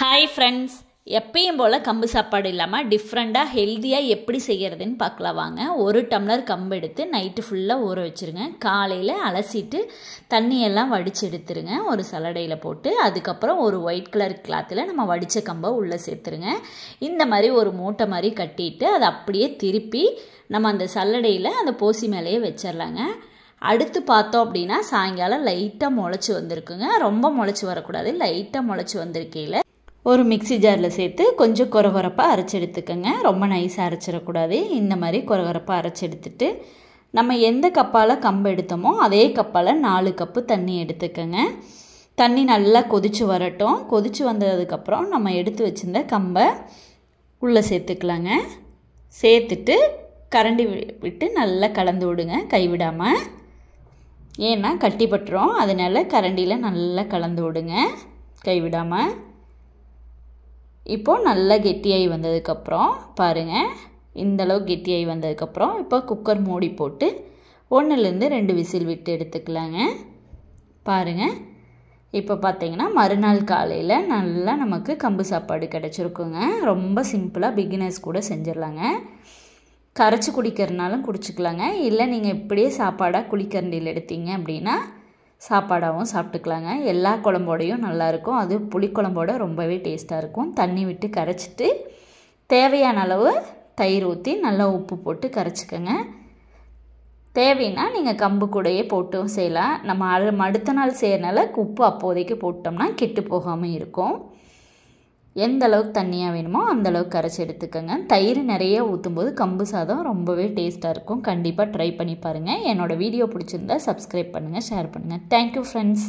hi friends எப்பயும் போல் கம்பு சாப்பாடு இல்லாமல் டிஃப்ரெண்ட்டாக ஹெல்த்தியாக எப்படி செய்கிறதுன்னு பார்க்கலாம் வாங்க ஒரு டம்ளர் கம்பு எடுத்து நைட்டு ஃபுல்லாக ஊற வச்சுருங்க காலையில் அலசிட்டு தண்ணியெல்லாம் வடித்து எடுத்துருங்க ஒரு சலடையில் போட்டு அதுக்கப்புறம் ஒரு ஒயிட் கலர் கிளாத்தில் நம்ம வடித்த கம்பை உள்ளே சேர்த்துருங்க இந்த மாதிரி ஒரு மூட்டை மாதிரி கட்டிட்டு அதை அப்படியே திருப்பி நம்ம அந்த சல்லடையில் அந்த போசி மேலேயே வச்சிடலாங்க அடுத்து பார்த்தோம் அப்படின்னா சாயங்காலம் லைட்டாக முளைச்சி வந்திருக்குங்க ரொம்ப முளைச்சி வரக்கூடாது லைட்டாக முளைச்சி வந்திருக்கையில் ஒரு மிக்சி ஜாரில் சேர்த்து கொஞ்சம் குறகுறப்பாக அரைச்சி எடுத்துக்கோங்க ரொம்ப நைஸாக அரைச்சிடக்கூடாது இந்த மாதிரி குறகுறப்பாக அரைச்சி எடுத்துட்டு நம்ம எந்த கப்பால் கம்பு எடுத்தோமோ அதே கப்பால் நாலு கப்பு தண்ணி எடுத்துக்கோங்க தண்ணி நல்லா கொதித்து வரட்டும் கொதித்து வந்ததுக்கப்புறம் நம்ம எடுத்து வச்சுருந்த கம்பை உள்ளே சேர்த்துக்கலாங்க சேர்த்துட்டு கரண்டி விட்டு நல்லா கலந்து விடுங்க கைவிடாமல் ஏன்னா கட்டிப்பட்டுரும் அதனால் கரண்டியில் நல்லா கலந்து விடுங்க கைவிடாமல் இப்போது நல்லா கெட்டியாகி வந்ததுக்கப்புறம் பாருங்கள் இந்தளவு கெட்டியாகி வந்ததுக்கப்புறம் இப்போ குக்கர் மூடி போட்டு ஒன்றுலேருந்து ரெண்டு விசில் விட்டு எடுத்துக்கலாங்க பாருங்கள் இப்போ பார்த்தீங்கன்னா மறுநாள் காலையில் நல்லா நமக்கு கம்பு சாப்பாடு கிடச்சிருக்குங்க ரொம்ப சிம்பிளாக பிகினர்ஸ் கூட செஞ்சிடலாங்க கரைச்சி குடிக்கிறனாலும் குடிச்சிக்கலாங்க இல்லை நீங்கள் இப்படியே சாப்பாடாக குளிக்கரண்டியில் எடுத்தீங்க அப்படின்னா சாப்பாடாகவும் சாப்பிட்டுக்கலாங்க எல்லா குழம்போடையும் நல்லாயிருக்கும் அது புளிக்குழம்போட ரொம்பவே டேஸ்ட்டாக இருக்கும் தண்ணி விட்டு கரைச்சிட்டு தேவையான அளவு தயிர் ஊற்றி நல்லா உப்பு போட்டு கரைச்சிக்கோங்க தேவைன்னா நீங்கள் கம்பு கூடையே போட்டும் செய்யலாம் நம்ம அடுத்த நாள் செய்கிறனால உப்பு அப்போதைக்கு போட்டோம்னா கெட்டு போகாமல் இருக்கும் எந்த அளவுக்கு தண்ணியாக வேணுமோ அந்தளவுக்கு கரைச்சி எடுத்துக்கோங்க தயிர் நிறைய ஊற்றும் போது கம்பு சாதம் ரொம்பவே டேஸ்ட்டாக இருக்கும் கண்டிப்பாக ட்ரை பண்ணி பாருங்கள் என்னோடய வீடியோ பிடிச்சிருந்தா சப்ஸ்கிரைப் பண்ணுங்கள் ஷேர் பண்ணுங்கள் தேங்க்யூ ஃப்ரெண்ட்ஸ்